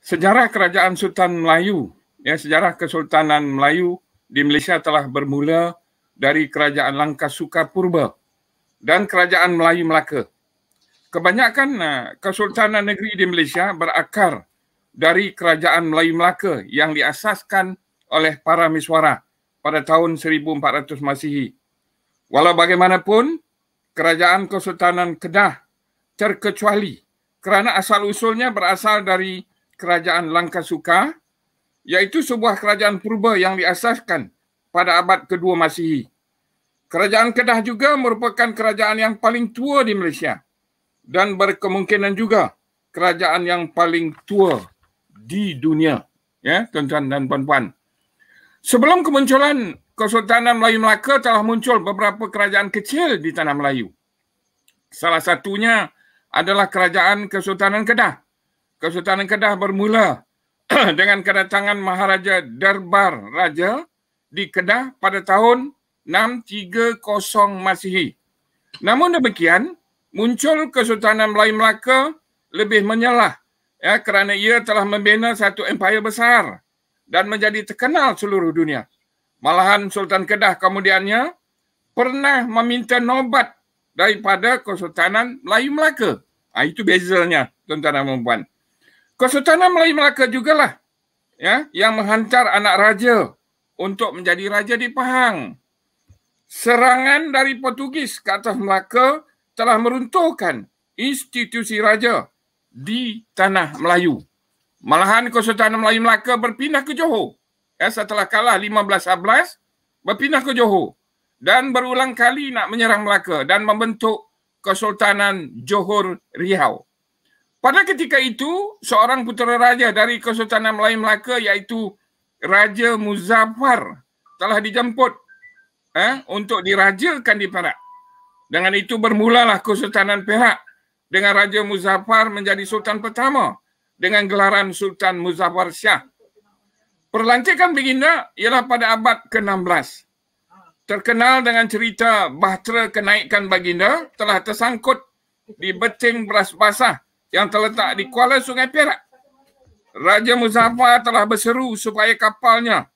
Sejarah kerajaan Sultan Melayu, ya sejarah Kesultanan Melayu di Malaysia telah bermula dari kerajaan Langkah Suka Purba dan kerajaan Melayu Melaka. Kebanyakan uh, kesultanan negeri di Malaysia berakar dari kerajaan Melayu Melaka yang diasaskan oleh para Miswara pada tahun 1400 Masihi. Walau bagaimanapun, kerajaan Kesultanan Kedah terkecuali kerana asal-usulnya berasal dari kerajaan Langkah Suka iaitu sebuah kerajaan purba yang diasaskan pada abad ke-2 Masihi. Kerajaan Kedah juga merupakan kerajaan yang paling tua di Malaysia dan berkemungkinan juga kerajaan yang paling tua di dunia. Ya, tuan-tuan dan puan-puan. Sebelum kemunculan Kesultanan Melayu Melaka telah muncul beberapa kerajaan kecil di tanah Melayu. Salah satunya adalah kerajaan Kesultanan Kedah Kesultanan Kedah bermula dengan kedatangan Maharaja Darbar Raja di Kedah pada tahun 630 Masihi. Namun demikian, muncul Kesultanan Melayu Melaka lebih menyalah ya, kerana ia telah membina satu Empire besar dan menjadi terkenal seluruh dunia. Malahan Sultan Kedah kemudiannya pernah meminta nobat daripada Kesultanan Melayu Melaka. Ha, itu bezanya tuan-tuan dan puan-puan. Kesultanan Melayu Melaka jugalah ya, yang menghantar anak raja untuk menjadi raja di Pahang. Serangan dari Portugis ke atas Melaka telah meruntuhkan institusi raja di tanah Melayu. Malahan Kesultanan Melayu Melaka berpindah ke Johor. Ya, setelah kalah 15-11, berpindah ke Johor. Dan berulang kali nak menyerang Melaka dan membentuk Kesultanan Johor Riau. Pada ketika itu, seorang putera raja dari Kesultanan Melayu Melaka iaitu Raja Muzaffar telah dijemput eh, untuk dirajakan di Perak. Dengan itu bermulalah Kesultanan Perak dengan Raja Muzaffar menjadi Sultan pertama dengan gelaran Sultan Muzaffar Shah. Perlantikan baginda ialah pada abad ke-16. Terkenal dengan cerita bahtera kenaikan baginda telah tersangkut di beting beras basah yang terletak di Kuala Sungai Perak. Raja Muzaffar telah berseru supaya kapalnya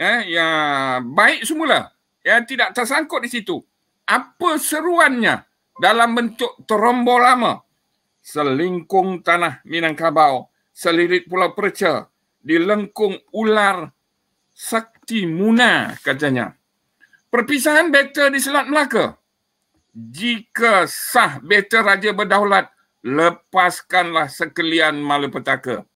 eh, ya, baik semula. Ya, tidak tersangkut di situ. Apa seruannya dalam bentuk terombol lama? Selingkung tanah Minangkabau, selirit pulau Perca, dilengkung ular sakti muna katanya. Perpisahan battle di Selat Melaka. Jika sah battle Raja Berdaulat lepaskanlah sekalian malapetaka.